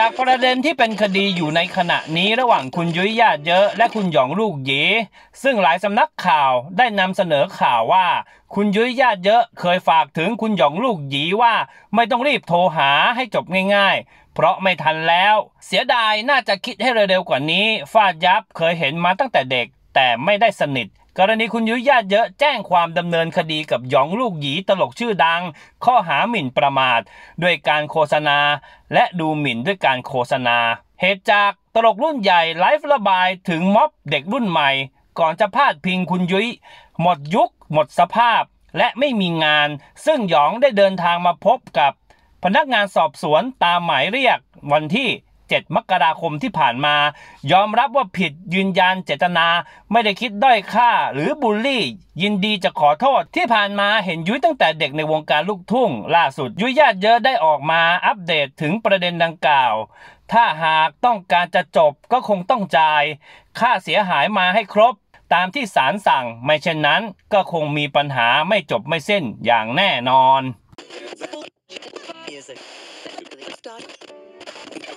จากประเด็นที่เป็นคดีอยู่ในขณะนี้ระหว่างคุณยุ้ยญาติเยอะ และคุณหยองลูกหยีซึ่งหลายสำนักข่าวได้นำเสนอข่าวว่า คุณยุ้ยญาติเยอะเคยฝากถึงคุณหยองลูกหยีว่า ไม่ต้องรีบโทรหาให้จบง่าย ๆ เพราะไม่ทันแล้ว เสียดายน่าจะคิดให้เร็วๆกว่านี้ฟาดยับเคยเห็นมาตั้งแต่เด็กแต่ไม่ได้สนิทกรณีคุณยุ้ยญาติเยอะแจ้งความดำเนินคดีกับหยองลูกหยีตลกชื่อดัง ข้อหาหมิ่นประมาทด้วยการโฆษณา และดูหมิ่นด้วยการโฆษณา เหตุจากตลกรุ่นใหญ่ไลฟ์ระบายถึงม็อบเด็กรุ่นใหม่ ก่อนจะพาดพิงคุณยุ้ยหมดยุค หมดสภาพ และไม่มีงาน ซึ่งหยองได้เดินทางมาพบกับ พนักงานสอบสวนตามหมายเรียก วันที่7 มกราคมที่ผ่านมา ยอมรับว่าผิดยืนยันเจตนา ไม่ได้คิดด้อยค่าหรือบูลลี่ ยินดีจะขอโทษ ที่ผ่านมาเห็นยุ้ยตั้งแต่เด็กในวงการลูกทุ่งล่าสุดยุ้ยญาติเยอะได้ออกมาอัปเดตถึงประเด็นดังกล่าว ถ้าหากต้องการจะจบก็คงต้องจ่าย ค่าเสียหายมาให้ครบ ตามที่ศาลสั่งไม่เช่นนั้นก็คงมีปัญหาไม่จบไม่สิ้นอย่างแน่นอน